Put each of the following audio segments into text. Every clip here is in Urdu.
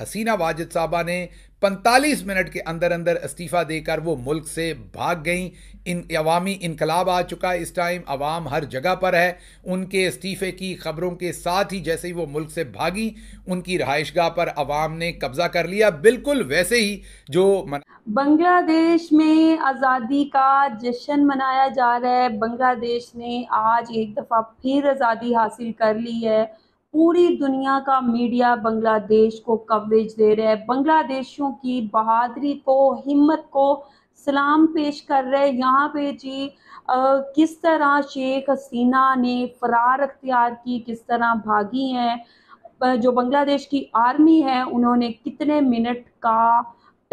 حسینہ واجد صاحبہ نے پنتالیس منٹ کے اندر اندر استعفیٰ دے کر وہ ملک سے بھاگ گئیں ان عوامی انقلاب آ چکا اس ٹائم عوام ہر جگہ پر ہے ان کے استعفے کی خبروں کے ساتھ ہی جیسے ہی وہ ملک سے بھاگیں ان کی رہائش گاہ پر عوام نے قبضہ کر لیا بالکل ویسے ہی جو من... بنگلہ دیش میں آزادی کا جشن منایا جا رہا ہے بنگلہ دیش نے آج ایک دفعہ پھر آزادی حاصل کر لی ہے پوری دنیا کا میڈیا بنگلہ دیش کو کوریج دے رہے ہیں بنگلہ دیشوں کی بہادری کو ہمت کو سلام پیش کر رہے یہاں پہ جی کس طرح شیخ حسینہ نے فرار اختیار کی کس طرح بھاگی ہیں جو بنگلہ دیش کی آرمی ہے انہوں نے کتنے منٹ کا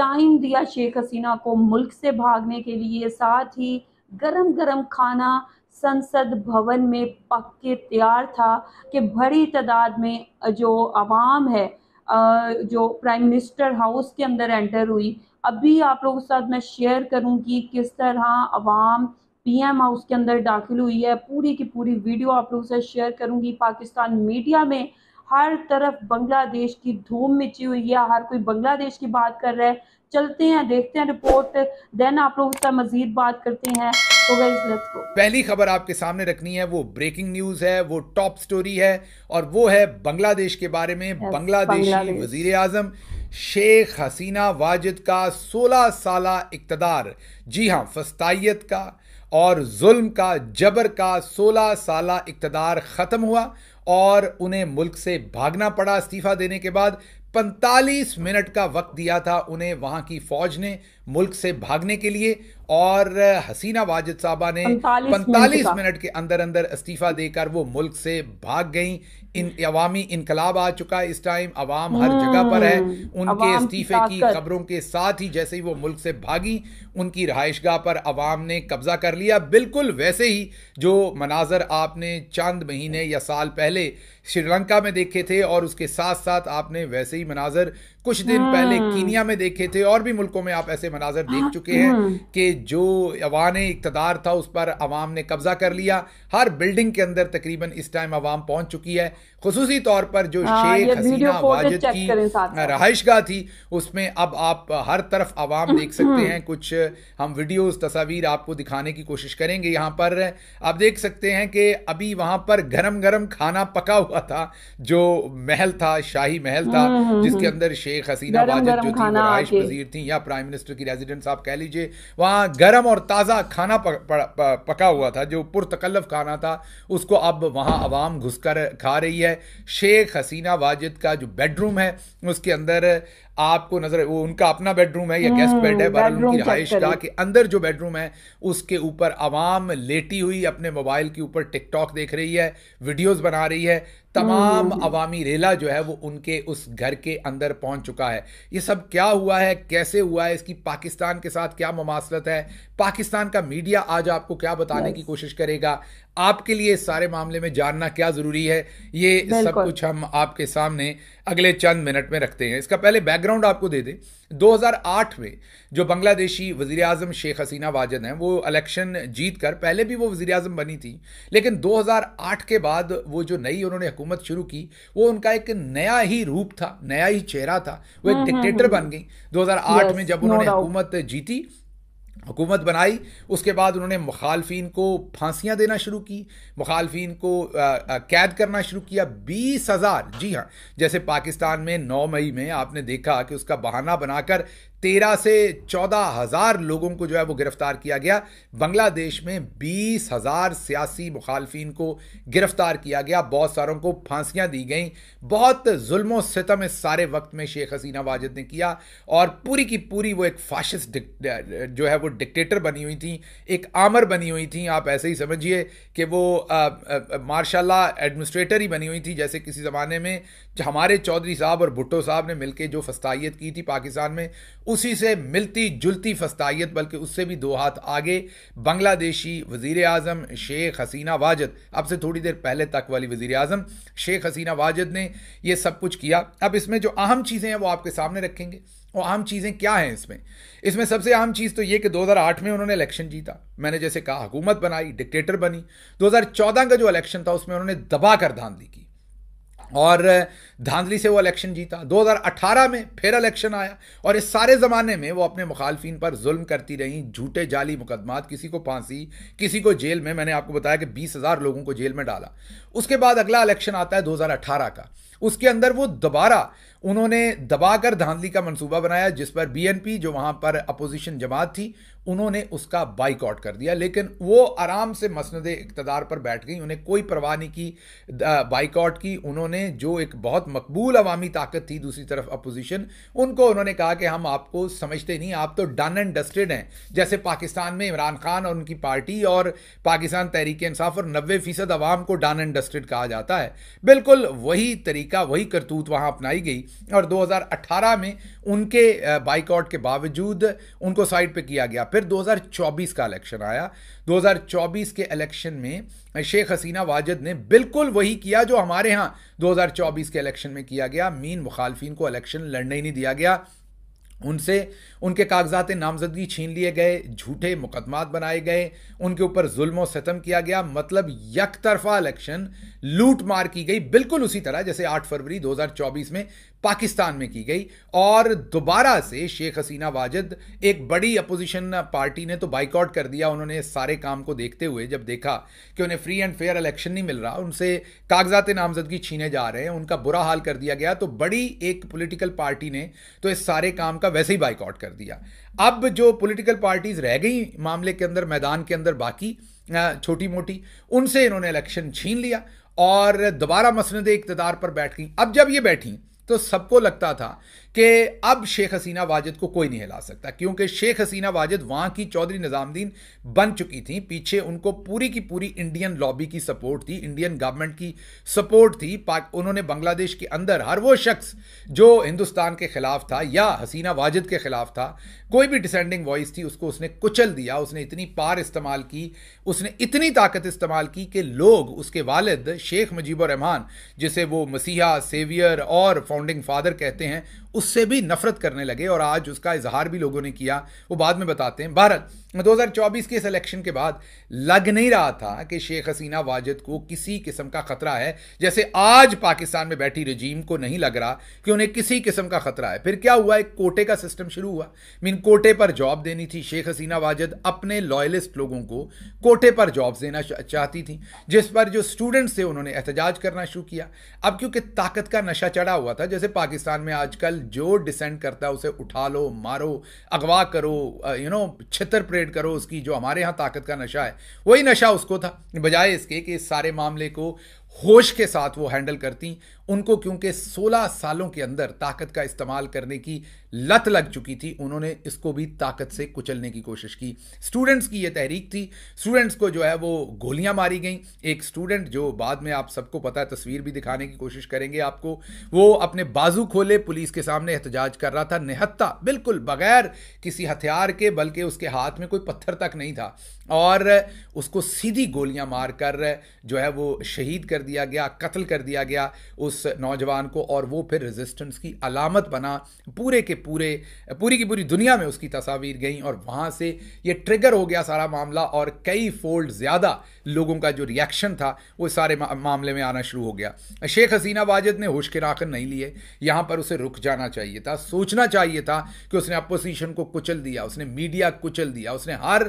ٹائم دیا شیخ حسینہ کو ملک سے بھاگنے کے لیے ساتھ ہی گرم گرم کھانا سنسد بھون میں پکے تیار تھا کہ بڑی تعداد میں جو عوام ہے جو پرائم منسٹر ہاؤس کے اندر انٹر ہوئی ابھی آپ لوگوں کے ساتھ میں شیئر کروں گی کس طرح عوام پی ایم ہاؤس کے اندر داخل ہوئی ہے پوری کی پوری ویڈیو آپ لوگوں سے ساتھ شیئر کروں گی پاکستان میڈیا میں ہر طرف بنگلہ دیش کی دھوم مچی ہوئی ہے ہر کوئی بنگلہ دیش کی بات کر رہا ہے چلتے ہیں دیکھتے ہیں رپورٹ دین آپ لوگوں سے ساتھ مزید بات کرتے ہیں پہلی خبر آپ کے سامنے رکھنی ہے وہ بریکنگ نیوز ہے وہ ٹاپ سٹوری ہے اور وہ ہے بنگلہ دیش کے بارے میں بنگلہ دیش وزیر اعظم شیخ حسینہ واجد کا سولہ سالہ اقتدار جی ہاں فستائیت کا اور ظلم کا جبر کا سولہ سالہ اقتدار ختم ہوا اور انہیں ملک سے بھاگنا پڑا استعفیٰ دینے کے بعد پنتالیس منٹ کا وقت دیا تھا انہیں وہاں کی فوج نے ملک سے بھاگنے کے لیے اور حسینہ واجد صاحبہ نے پنتالیس منٹ کے اندر اندر استعفیٰ دے کر وہ ملک سے بھاگ گئیں عوامی انقلاب آ چکا اس ٹائم عوام ہر جگہ پر ہے ان کے استعفے کی خبروں کے ساتھ ہی جیسے ہی وہ ملک سے بھاگی ان کی رہائش گاہ پر عوام نے قبضہ کر لیا بالکل ویسے ہی جو مناظر آپ نے چاند مہینے یا سال پہلے شری لنکا میں دیکھے تھے اور اس کے ساتھ ساتھ آپ نے ویسے ہی مناظر کچھ دن پہلے ہاں۔ کینیا میں دیکھے تھے اور بھی ملکوں میں آپ ایسے مناظر دیکھ ہاں۔ چکے ہیں کہ جو عوان اقتدار تھا اس پر عوام نے قبضہ کر لیا ہر بلڈنگ کے اندر تقریباً اس ٹائم عوام پہنچ چکی ہے خصوصی طور پر جو ہاں، شیخ حسینہ واجد کی رہائش گاہ تھی اس میں اب آپ ہر طرف عوام دیکھ سکتے ہیں کچھ ہم ویڈیوز تصاویر آپ کو دکھانے کی کوشش کریں گے یہاں پر آپ دیکھ سکتے ہیں کہ ابھی وہاں پر گرم گرم کھانا پکا ہوا تھا جو محل تھا شاہی محل تھا جس کے اندر شیخ شیخ حسینہ واجد جو تھی وہ رائش پذیر تھیں یا پرائم منسٹر کی ریزیڈنٹ آپ کہہ لیجئے وہاں گرم اور تازہ کھانا پکا ہوا تھا جو پرتکلف کھانا تھا اس کو اب وہاں عوام گھس کر کھا رہی ہے شیخ حسینہ واجد کا جو بیڈ روم ہے اس کے اندر آپ کو نظر وہ ان کا اپنا بیڈ روم ہے یا گیسٹ بیڈ ہے بہرحال ان کی رہائش کا کہ اندر جو بیڈ روم ہے اس کے اوپر عوام لیٹی ہوئی اپنے موبائل کے اوپر ٹک ٹاک دیکھ رہی ہے ویڈیوز بنا رہی ہے تمام عوامی ریلا جو ہے وہ ان کے اس گھر کے اندر پہنچ چکا ہے یہ سب کیا ہوا ہے کیسے ہوا ہے اس کی پاکستان کے ساتھ کیا مماثلت ہے پاکستان کا میڈیا آج آپ کو کیا بتانے کی کوشش کرے گا آپ کے لیے سارے معاملے میں جاننا کیا ضروری ہے یہ سب کچھ ہم آپ آپ کے سامنے اگلے چند منٹ میں رکھتے ہیں اس کا پہلے بیک گراؤنڈ کو دے دیں آٹھ میں جو بنگلہ دیشی وزیر اعظم شیخ حسینہ واجد ہیں وہ الیکشن جیت کر پہلے بھی وہ وزیر اعظم بنی تھی لیکن دو ہزار آٹھ کے بعد وہ جو نئی انہوں نے حکومت شروع کی وہ ان کا ایک نیا ہی روپ تھا نیا ہی چہرہ تھا وہ ایک ڈکٹیٹر ہاں، ہاں، ہاں۔ بن گئی دو ہزار آٹھ میں جب انہوں نے حکومت جیتی حکومت بنائی اس کے بعد انہوں نے مخالفین کو پھانسیاں دینا شروع کی مخالفین کو قید کرنا شروع کیا بیس ہزار جی ہاں جیسے پاکستان میں نو مئی میں آپ نے دیکھا کہ اس کا بہانہ بنا کر تیرہ سے چودہ ہزار لوگوں کو جو ہے وہ گرفتار کیا گیا بنگلہ دیش میں بیس ہزار سیاسی مخالفین کو گرفتار کیا گیا بہت ساروں کو پھانسیاں دی گئیں بہت ظلم و ستم اس سارے وقت میں شیخ حسینہ واجد نے کیا اور پوری کی پوری وہ ایک فاشسٹ جو ہے وہ ڈکٹیٹر بنی ہوئی تھیں ایک آمر بنی ہوئی تھیں آپ ایسے ہی سمجھیے کہ وہ ماشاء اللہ ایڈمنسٹریٹر ہی بنی ہوئی تھیں جیسے کسی زمانے میں ہمارے چودھری صاحب اور بھٹو صاحب نے مل کے جو فستائیت کی تھی پاکستان میں اسی سے ملتی جلتی فستائیت بلکہ اس سے بھی دو ہاتھ آگے بنگلہ دیشی وزیر اعظم شیخ حسینہ واجد اب سے تھوڑی دیر پہلے تک والی وزیر اعظم شیخ حسینہ واجد نے یہ سب کچھ کیا اب اس میں جو اہم چیزیں ہیں وہ آپ کے سامنے رکھیں گے اور اہم چیزیں کیا ہیں اس میں اس میں سب سے اہم چیز تو یہ کہ دو ہزار آٹھ میں انہوں نے الیکشن جیتا میں نے جیسے کہا حکومت بنائی ڈکٹیٹر بنی دو ہزار چودہ کا جو الیکشن تھا اس میں انہوں نے دبا کر دھان دی کی اور دھاندلی سے وہ الیکشن جیتا دو ہزار اٹھارہ میں پھر الیکشن آیا اور اس سارے زمانے میں وہ اپنے مخالفین پر ظلم کرتی رہیں جھوٹے جعلی مقدمات کسی کو پھانسی کسی کو جیل میں میں نے آپ کو بتایا کہ بیس ہزار لوگوں کو جیل میں ڈالا اس کے بعد اگلا الیکشن آتا ہے دو ہزار اٹھارہ کا اس کے اندر وہ دوبارہ انہوں نے دبا کر دھاندلی کا منصوبہ بنایا جس پر بی این پی جو وہاں پر اپوزیشن جماعت تھی انہوں نے اس کا بائک آؤٹ کر دیا لیکن وہ آرام سے مسند اقتدار پر بیٹھ گئی انہیں کوئی پرواہ نہیں کی بائک آؤٹ کی انہوں نے جو ایک بہت مقبول عوامی طاقت تھی دوسری طرف اپوزیشن ان کو انہوں نے کہا کہ ہم آپ کو سمجھتے نہیں آپ تو ڈن اینڈ ڈسٹڈ ہیں جیسے پاکستان میں عمران خان اور ان کی پارٹی اور پاکستان تحریک انصاف اور نوے فیصد عوام کو ڈن اینڈ ڈسٹڈ کہا جاتا ہے بالکل وہی طریقہ وہی کرتوت وہاں اپنائی گئی اور دو ہزار اٹھارہ میں ان کے بائک آؤٹ کے باوجود ان کو سائڈ پہ کیا گیا پھر دو ہزار چوبیس کا الیکشن آیا دو ہزار چوبیس کے الیکشن میں شیخ حسینہ واجد نے بالکل وہی کیا جو ہمارے ہاں دو ہزار چوبیس کے الیکشن الیکشن میں کیا گیا مین مخالفین کو الیکشن لڑنے ہی نہیں دیا گیا ان سے ان کے کاغذات نامزدگی چھین لیے گئے جھوٹے مقدمات بنائے گئے ان کے اوپر ظلم و ستم کیا گیا مطلب یک طرفہ الیکشن لوٹ مار کی گئی بالکل اسی طرح جیسے آٹھ فروری دو ہزار چوبیس میں پاکستان میں کی گئی اور دوبارہ سے شیخ حسینہ واجد ایک بڑی اپوزیشن پارٹی نے تو بائک آؤٹ کر دیا انہوں نے اس سارے کام کو دیکھتے ہوئے جب دیکھا کہ انہیں فری اینڈ فیئر الیکشن نہیں مل رہا ان سے کاغذات نامزدگی چھینے جا رہے ہیں ان کا برا حال کر دیا گیا تو بڑی ایک پولیٹیکل پارٹی نے تو اس سارے کام کا ویسے ہی بائک آؤٹ کر دیا اب جو پولیٹیکل پارٹیز رہ گئیں معاملے کے اندر میدان کے اندر باقی چھوٹی موٹی ان سے انہوں نے الیکشن چھین لیا اور دوبارہ مسند اقتدار پر بیٹھ گئیں اب جب یہ بیٹھیں تو سب کو لگتا تھا کہ اب شیخ حسینہ واجد کو کوئی نہیں ہلا سکتا کیونکہ شیخ حسینہ واجد وہاں کی چودھری نظام دین بن چکی تھیں پیچھے ان کو پوری کی پوری انڈین لابی کی سپورٹ تھی انڈین گورنمنٹ کی سپورٹ تھی انہوں نے بنگلہ دیش کے اندر ہر وہ شخص جو ہندوستان کے خلاف تھا یا حسینہ واجد کے خلاف تھا کوئی بھی ڈسینڈنگ وائس تھی اس کو اس نے کچل دیا اس نے اتنی پار استعمال کی اس نے اتنی طاقت استعمال کی کہ لوگ اس کے والد شیخ مجیب الرحمان جسے وہ مسیحا سیویئر اور فاؤنڈنگ فادر کہتے ہیں اس سے بھی نفرت کرنے لگے اور آج اس کا اظہار بھی لوگوں نے کیا وہ بعد میں بتاتے ہیں بھارت دو ہزار چوبیس کے اس الیکشن کے بعد لگ نہیں رہا تھا کہ شیخ حسینہ واجد کو کسی قسم کا خطرہ ہے جیسے آج پاکستان میں بیٹھی رجیم کو نہیں لگ رہا کہ انہیں کسی قسم کا خطرہ ہے پھر کیا ہوا ایک کوٹے کا سسٹم شروع ہوا مین کوٹے پر جاب دینی تھی شیخ حسینہ واجد اپنے لائلسٹ لوگوں کو کوٹے پر جاب دینا چاہتی تھی جس پر جو اسٹوڈنٹس تھے انہوں نے احتجاج کرنا شروع کیا اب کیونکہ طاقت کا نشہ چڑھا ہوا تھا جیسے پاکستان میں آج کل جو ڈسینڈ کرتا ہے اسے اٹھا لو مارو اغوا کرو یو نو چترپری کرو اس کی جو ہمارے ہاں طاقت کا نشہ ہے وہی نشہ اس کو تھا بجائے اس کے کہ اس سارے معاملے کو ہوش کے ساتھ وہ ہینڈل کرتی ان کو کیونکہ سولہ سالوں کے اندر طاقت کا استعمال کرنے کی لت لگ چکی تھی انہوں نے اس کو بھی طاقت سے کچلنے کی کوشش کی سٹوڈنٹس کی یہ تحریک تھی سٹوڈنٹس کو جو ہے وہ گولیاں ماری گئیں ایک اسٹوڈنٹ جو بعد میں آپ سب کو پتا ہے تصویر بھی دکھانے کی کوشش کریں گے آپ کو وہ اپنے بازو کھولے پولیس کے سامنے احتجاج کر رہا تھا نہتہ بالکل بغیر کسی ہتھیار کے بلکہ اس کے ہاتھ میں کوئی پتھر تک نہیں تھا اور اس کو سیدھی گولیاں مار کر جو ہے وہ شہید کر دیا گیا قتل کر دیا گیا اس اس نوجوان کو اور وہ پھر ریزسٹنس کی علامت بنا پورے کے پورے پوری کی پوری دنیا میں اس کی تصاویر گئیں اور وہاں سے یہ ٹریگر ہو گیا سارا معاملہ اور کئی فولڈ زیادہ لوگوں کا جو ریاکشن تھا وہ سارے معاملے میں آنا شروع ہو گیا شیخ حسینہ واجد نے ہوش کے راکن نہیں لیے یہاں پر اسے رک جانا چاہیے تھا سوچنا چاہیے تھا کہ اس نے اپوزیشن کو کچل دیا اس نے میڈیا کچل دیا اس نے ہر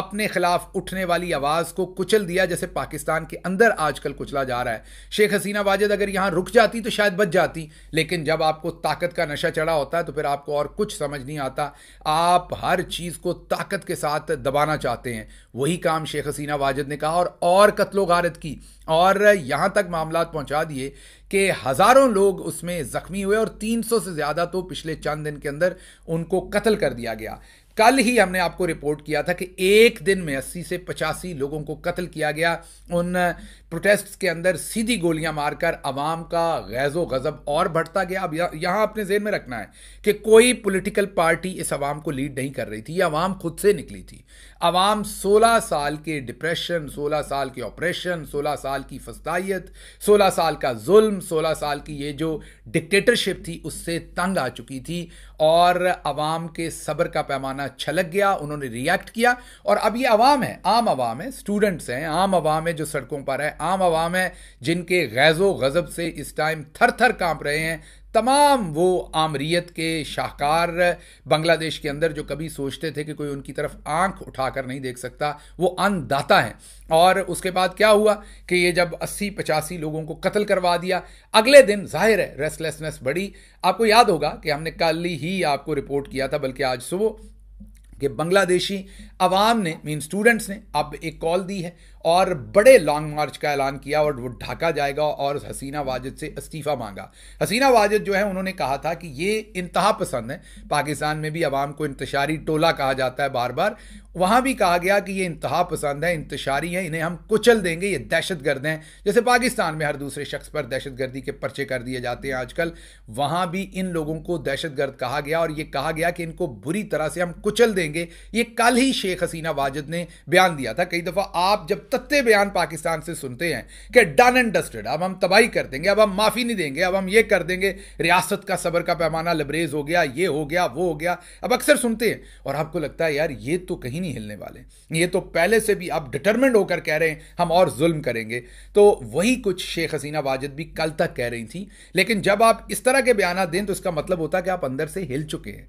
اپنے خلاف اٹھنے والی آواز کو کچل دیا جیسے پاکستان کے اندر آج کل کچلا جا رہا ہے شیخ حسینہ واجد اگر یہاں رک جاتی تو شاید بچ جاتی لیکن جب آپ کو طاقت کا نشہ چڑھا ہوتا ہے تو پھر آپ کو اور کچھ سمجھ نہیں آتا آپ ہر چیز کو طاقت کے ساتھ دبانا چاہتے ہیں وہی کام شیخ حسینہ واجد نے کہا اور اور قتل و غارت کی اور یہاں تک معاملات پہنچا دیے کہ ہزاروں لوگ اس میں زخمی ہوئے اور تین سو سے زیادہ تو پچھلے چند دن کے اندر ان کو قتل کر دیا گیا کل ہی ہم نے آپ کو رپورٹ کیا تھا کہ ایک دن میں اسی سے پچاسی لوگوں کو قتل کیا گیا ان پروٹیسٹ کے اندر سیدھی گولیاں مار کر عوام کا و غضب اور بڑھتا گیا اب یہاں اپنے ذہن میں رکھنا ہے کہ کوئی پولیٹیکل پارٹی اس عوام کو لیڈ نہیں کر رہی تھی یہ عوام خود سے نکلی تھی عوام سولہ سال کے ڈپریشن سولہ سال کا ظلم سولہ سال کی یہ جو ڈکٹیٹرشپ تھی اس سے تنگ آ چکی تھی اور عوام کے صبر کا پیمانہ چھلک گیا انہوں نے ریئیکٹ کیا اور اب یہ عوام ہے عام عوام ہے اسٹوڈنٹس ہیں عام عوام ہے جو سڑکوں پر ہے عام عوام ہیں جن کے غیظ و غضب سے اس ٹائم تھر تھر کانپ رہے ہیں تمام وہ آمریت کے شاہکار بنگلہ دیش کے اندر جو کبھی سوچتے تھے کہ کوئی ان کی طرف آنکھ اٹھا کر نہیں دیکھ سکتا وہ انداتا ہیں اور اس کے بعد کیا ہوا کہ یہ جب اسی پچاسی لوگوں کو قتل کروا دیا اگلے دن ظاہر ہے ریسلیسنس بڑی آپ کو یاد ہوگا کہ ہم نے کل ہی آپ کو رپورٹ کیا تھا بلکہ آج صبح کہ بنگلہ دیشی عوام نے مین اسٹوڈنٹس نے اب ایک کال دی ہے اور بڑے لانگ مارچ کا اعلان کیا اور وہ ڈھاکہ جائے گا اور حسینہ واجد سے استعفیٰ مانگا حسینہ واجد جو ہے انہوں نے کہا تھا کہ یہ انتہا پسند ہے پاکستان میں بھی عوام کو انتشاری ٹولہ کہا جاتا ہے بار بار وہاں بھی کہا گیا کہ یہ انتہا پسند ہے انتشاری ہیں انہیں ہم کچل دیں گے یہ دہشت گرد ہیں جیسے پاکستان میں ہر دوسرے شخص پر دہشت گردی کے پرچے کر دیے جاتے ہیں آج کل وہاں بھی ان لوگوں کو دہشت گرد کہا گیا اور یہ کہا گیا کہ ان کو بری طرح سے ہم کچل دیں گے یہ کل ہی شیخ حسینہ واجد نے بیان دیا تھا کئی دفعہ آپ جب تتے بیان پاکستان سے سنتے ہیں کہ ڈن اینڈ ڈسٹڈ اب ہم تباہی کر دیں گے اب ہم معافی نہیں دیں گے اب ہم یہ کر دیں گے ریاست کا صبر کا پیمانہ لبریز ہو گیا یہ ہو گیا وہ ہو گیا اب اکثر سنتے ہیں اور آپ کو لگتا ہے یار یہ تو کہیں نہیں ہلنے والے یہ تو پہلے سے بھی آپ ڈٹرمنڈ ہو کر کہہ رہے ہیں ہم اور ظلم کریں گے تو وہی کچھ شیخ حسینہ واجد بھی کل تک کہہ رہی تھیں لیکن جب آپ اس طرح کے بیانات دیں تو اس کا مطلب ہوتا ہے کہ آپ اندر سے ہل چکے ہیں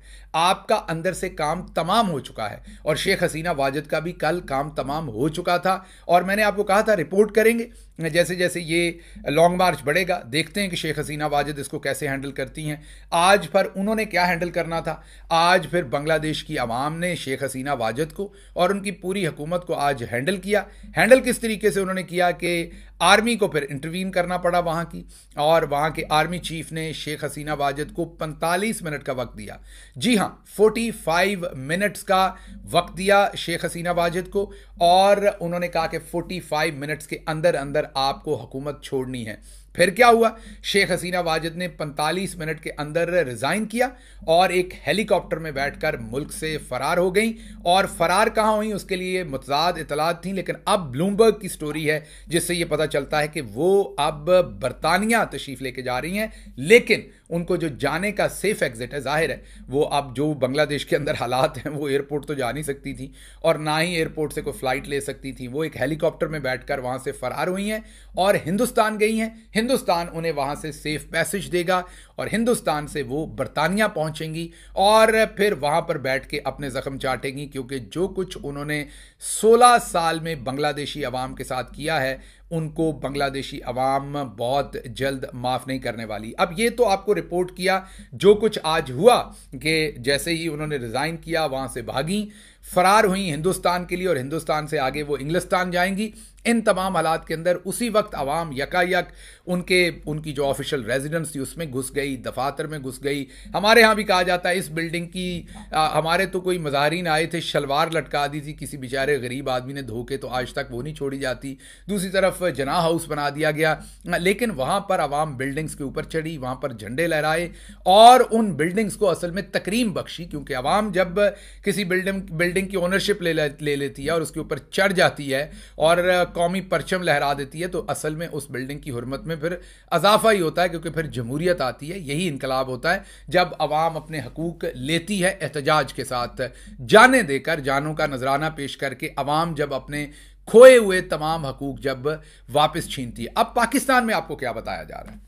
آپ کا اندر سے کام تمام ہو چکا ہے اور شیخ حسینہ واجد کا بھی کل کام تمام ہو چکا تھا اور میں نے آپ کو کہا تھا رپورٹ کریں گے جیسے جیسے یہ لانگ مارچ بڑھے گا دیکھتے ہیں کہ شیخ حسینہ واجد اس کو کیسے ہینڈل کرتی ہیں آج پر انہوں نے کیا ہینڈل کرنا تھا آج پھر بنگلہ دیش کی عوام نے شیخ حسینہ واجد کو اور ان کی پوری حکومت کو آج ہینڈل کیا ہینڈل کس طریقے سے انہوں نے کیا کہ آرمی کو پھر انٹروین کرنا پڑا وہاں کی اور وہاں کے آرمی چیف نے شیخ حسینہ واجد کو پنتالیس منٹ کا وقت دیا جی ہاں فورٹی فائیو منٹس کا وقت دیا شیخ حسینہ واجد کو اور انہوں نے کہا کہ کہ فورٹی فائیو منٹس کے اندر اندر آپ کو حکومت چھوڑنی ہے پھر کیا ہوا شیخ حسینہ واجد نے پنتالیس منٹ کے اندر ریزائن کیا اور ایک ہیلی کاپٹر میں بیٹھ کر ملک سے فرار ہو گئیں اور فرار کہاں ہوئیں اس کے لیے متضاد اطلاعات تھیں لیکن اب بلومبرگ کی سٹوری ہے جس سے یہ پتہ چلتا ہے کہ وہ اب برطانیہ تشریف لے کے جا رہی ہیں لیکن ان کو جو جانے کا سیف ایگزٹ ہے ظاہر ہے وہ اب جو بنگلہ دیش کے اندر حالات ہیں وہ ایئرپورٹ تو جا نہیں سکتی تھیں اور نہ ہی ایئرپورٹ سے کوئی فلائٹ لے سکتی تھیں وہ ایک ہیلی کاپٹر میں بیٹھ کر وہاں سے فرار ہوئی ہیں اور ہندوستان گئی ہیں ہندوستان انہیں وہاں سے سیف پیسج دے گا اور ہندوستان سے وہ برطانیہ پہنچیں گی اور پھر وہاں پر بیٹھ کے اپنے زخم چاٹیں گی کیونکہ جو کچھ انہوں نے سولہ سال میں بنگلہ دیشی عوام کے ساتھ کیا ہے ان کو بنگلہ دیشی عوام بہت جلد معاف نہیں کرنے والی اب یہ تو آپ کو رپورٹ کیا جو کچھ آج ہوا کہ جیسے ہی انہوں نے ریزائن کیا وہاں سے بھاگیں فرار ہوئیں ہندوستان کے لیے اور ہندوستان سے آگے وہ انگلستان جائیں گی ان تمام حالات کے اندر اسی وقت عوام یکا یک ان کے ان کی جو آفیشیل ریزیڈنس تھی اس میں گھس گئی دفاتر میں گھس گئی ہمارے ہاں بھی کہا جاتا ہے اس بلڈنگ کی ہمارے تو کوئی مظاہرین آئے تھے شلوار لٹکا دی تھی کسی بیچارے غریب آدمی نے دھوکے تو آج تک وہ نہیں چھوڑی جاتی دوسری طرف جناح ہاؤس بنا دیا گیا لیکن وہاں پر عوام بلڈنگس کے اوپر چڑھی وہاں پر جھنڈے لہرائے اور ان بلڈنگس کو اصل میں تکریم بخشی کیونکہ عوام جب کسی بلڈنگ بلڈنگ کی اونرشپ لے لے لیتی ہے اور اس کے اوپر چڑھ جاتی ہے اور قومی پرچم لہرا دیتی ہے تو اصل میں اس بلڈنگ کی حرمت میں پھر اضافہ ہی ہوتا ہے کیونکہ پھر جمہوریت آتی ہے یہی انقلاب ہوتا ہے جب عوام اپنے حقوق لیتی ہے احتجاج کے ساتھ جانے دے کر جانوں کا نذرانہ پیش کر کے عوام جب اپنے کھوئے ہوئے تمام حقوق جب واپس چھینتی ہے اب پاکستان میں آپ کو کیا بتایا جا رہا ہے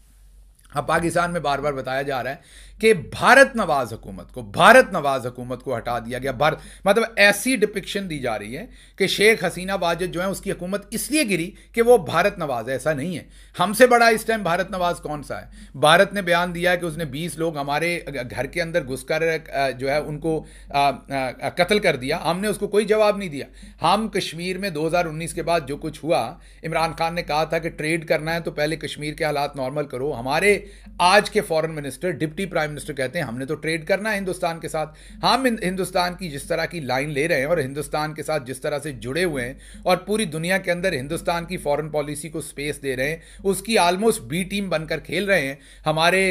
اب پاکستان میں بار بار بتایا جا رہا ہے کہ بھارت نواز حکومت کو بھارت نواز حکومت کو ہٹا دیا گیا بھارت مطلب ایسی ڈپکشن دی جا رہی ہے کہ شیخ حسینہ واجد جو ہیں اس کی حکومت اس لیے گری کہ وہ بھارت نواز ہے ایسا نہیں ہے ہم سے بڑا اس ٹائم بھارت نواز کون سا ہے بھارت نے بیان دیا کہ اس نے بیس لوگ ہمارے گھر کے اندر گھس کر جو ہے ان کو قتل کر دیا ہم نے اس کو کوئی جواب نہیں دیا ہم کشمیر میں دو ہزار انیس کے بعد جو کچھ ہوا عمران خان نے کہا تھا کہ ٹریڈ کرنا ہے تو پہلے کشمیر کے حالات نارمل کرو ہمارے آج کے foreign minister deputy prime minister کہتے ہیں ہم نے تو ٹریڈ کرنا ہے ہندوستان کے ساتھ ہم ہندوستان کی جس طرح کی لائن لے رہے ہیں اور ہندوستان کے ساتھ جس طرح سے جڑے ہوئے ہیں اور پوری دنیا کے اندر ہندوستان کی فورن پالیسی کو سپیس دے رہے ہیں اس کی آلموسٹ بی ٹیم بن کر کھیل رہے ہیں ہمارے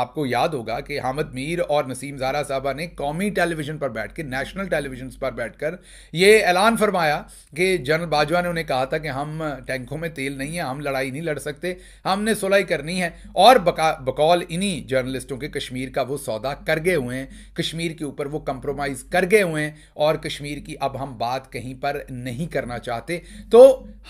آپ کو یاد ہوگا کہ حامد میر اور نسیم زارا صاحبہ نے قومی ٹیلی ویژن پر بیٹھ کے نیشنل ٹیلی ویژنس پر بیٹھ کر یہ اعلان فرمایا کہ جنرل باجوہ نے انہیں کہا تھا کہ ہم ٹینکوں میں تیل نہیں ہے ہم لڑائی نہیں لڑ سکتے ہم نے سلائی کرنی ہے اور بکا بقول انہی جرنلسٹوں کے کشمیر کا وہ سودا کر گئے ہوئے ہیں کشمیر کے اوپر وہ کمپرومائز کر گئے ہوئے ہیں اور کشمیر کی اب ہم بات کہیں پر نہیں کرنا چاہتے تو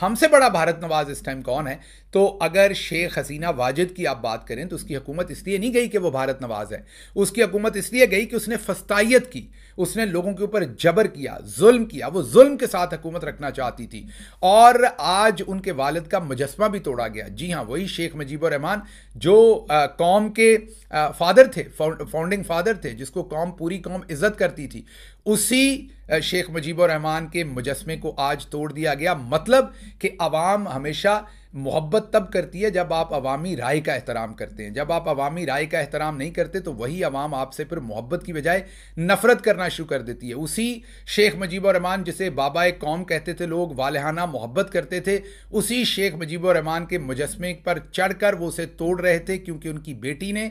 ہم سے بڑا بھارت نواز اس ٹائم کون ہے تو اگر شیخ حسینہ واجد کی آپ بات کریں تو اس کی حکومت اس لیے نہیں گئی کہ وہ بھارت نواز ہے اس کی حکومت اس لیے گئی کہ اس نے فستائیت کی اس نے لوگوں کے اوپر جبر کیا ظلم کیا وہ ظلم کے ساتھ حکومت رکھنا چاہتی تھی اور آج ان کے والد کا مجسمہ بھی توڑا گیا جی ہاں وہی شیخ مجیب الرحمان جو قوم کے فادر تھے فاؤنڈنگ فادر تھے جس کو قوم پوری قوم عزت کرتی تھی اسی شیخ مجیب الرحمان کے مجسمے کو آج توڑ دیا گیا مطلب کہ عوام ہمیشہ محبت تب کرتی ہے جب آپ عوامی رائے کا احترام کرتے ہیں جب آپ عوامی رائے کا احترام نہیں کرتے تو وہی عوام آپ سے پھر محبت کی بجائے نفرت کرنا شروع کر دیتی ہے اسی شیخ مجیب الرحمان جسے جسے ایک قوم کہتے تھے لوگ والہانہ محبت کرتے تھے اسی شیخ مجیب الرحمان کے مجسمے پر چڑھ کر وہ اسے توڑ رہے تھے کیونکہ ان کی بیٹی نے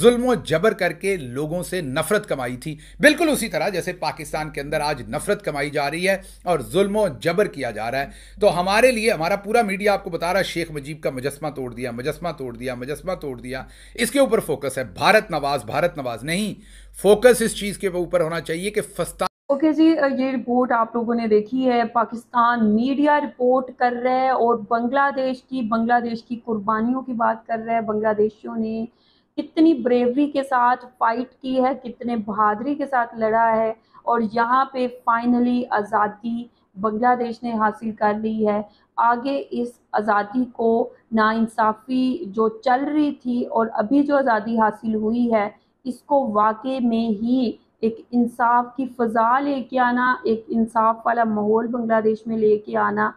ظلم و جبر کر کے لوگوں سے نفرت کمائی تھی بالکل اسی طرح جیسے پاکستان کے اندر آج نفرت کمائی جا رہی ہے اور ظلم و جبر کیا جا رہا ہے تو ہمارے لیے ہمارا پورا میڈیا آپ کو بتا رہا شیخ مجیب کا مجسمہ توڑ دیا مجسمہ توڑ دیا مجسمہ توڑ دیا اس کے اوپر فوکس ہے بھارت نواز بھارت نواز نہیں فوکس اس چیز کے اوپر ہونا چاہیے کہ فستا اوکے جی یہ رپورٹ آپ لوگوں نے دیکھی ہے پاکستان میڈیا رپورٹ کر رہے اور بنگلہ دیش کی بنگلہ دیش کی قربانیوں کی بات کر رہے بنگلہ دیشیوں نے کتنی بریوری کے ساتھ فائٹ کی ہے کتنے بہادری کے ساتھ لڑا ہے اور یہاں پہ فائنلی آزادی بنگلہ دیش نے حاصل کر لی ہے آگے اس آزادی کو ناانصافی جو چل رہی تھی اور ابھی جو آزادی حاصل ہوئی ہے اس کو واقع میں ہی ایک انصاف کی فضا لے کے آنا ایک انصاف والا ماحول بنگلہ دیش میں لے کے آنا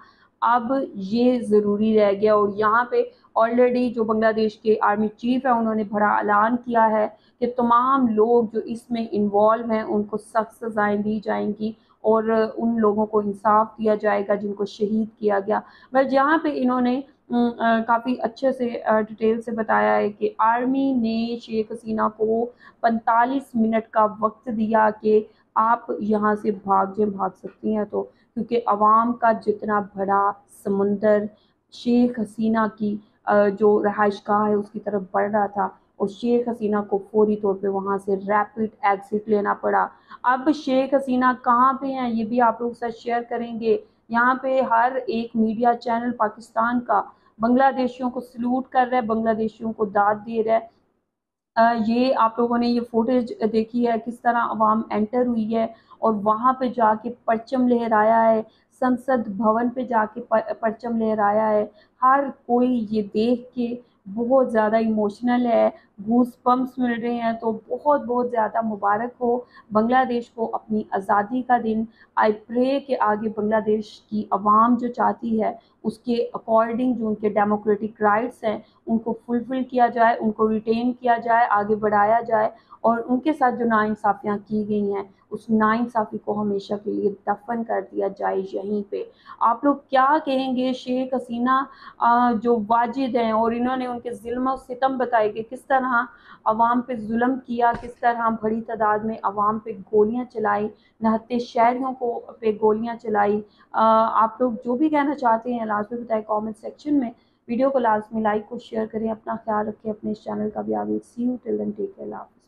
اب یہ ضروری رہ گیا اور یہاں پہ آلریڈی جو بنگلہ دیش کے آرمی چیف ہیں انہوں نے بڑا اعلان کیا ہے کہ تمام لوگ جو اس میں انوالو ہیں ان کو سخت سزائیں دی جائیں گی اور ان لوگوں کو انصاف دیا جائے گا جن کو شہید کیا گیا بس یہاں پہ انہوں نے کافی اچھے سے ڈیٹیل سے بتایا ہے کہ آرمی نے شیخ حسینہ کو پنتالیس منٹ کا وقت دیا کہ آپ یہاں سے بھاگ جائیں بھاگ سکتی ہیں تو کیونکہ عوام کا جتنا بڑا سمندر شیخ حسینہ کی جو رہائش گاہ ہے اس کی طرف بڑھ رہا تھا اور شیخ حسینہ کو فوری طور پہ وہاں سے ریپڈ ایگزٹ لینا پڑا اب شیخ حسینہ کہاں پہ ہیں یہ بھی آپ لوگ ساتھ شیئر کریں گے یہاں پہ ہر ایک میڈیا چینل پاکستان کا بنگلہ دیشیوں کو سلوٹ کر رہا ہے بنگلہ دیشیوں کو داد دے رہا ہے یہ آپ لوگوں نے یہ فوٹیج دیکھی ہے کس طرح عوام انٹر ہوئی ہے اور وہاں پہ جا کے پرچم لہرایا ہے بھون پہ جا کے پرچم لہرایا ہے ہر کوئی یہ دیکھ کے بہت زیادہ ایموشنل ہے گوز پمپس مل رہے ہیں تو بہت بہت زیادہ مبارک ہو بنگلہ دیش کو اپنی آزادی کا دن آئی پرے کہ آگے بنگلہ دیش کی عوام جو چاہتی ہے اس کے اکارڈنگ جو ان کے ڈیموکریٹک رائٹس ہیں ان کو فلفل کیا جائے ان کو ریٹین کیا جائے آگے بڑھایا جائے اور ان کے ساتھ جو ناانصافیاں کی گئی ہیں اس ناانصافی کو ہمیشہ کے لیے دفن کر دیا جائے یہیں پہ آپ لوگ کیا کہیں گے شیخ حسینہ جو واجد ہیں اور انہوں نے ان کے ظلم و ستم بتائے کہ کس طرح طرح عوام پہ ظلم کیا کس طرح بڑی تعداد میں عوام پہ گولیاں چلائی نہتے شہریوں کو پہ گولیاں چلائی آپ لوگ جو بھی کہنا چاہتے ہیں لازمی بتائیں کومنٹ سیکشن میں ویڈیو کو لازمی لائک کو شیئر کریں اپنا خیال رکھیں اپنے چینل کا بھی آگے ٹیک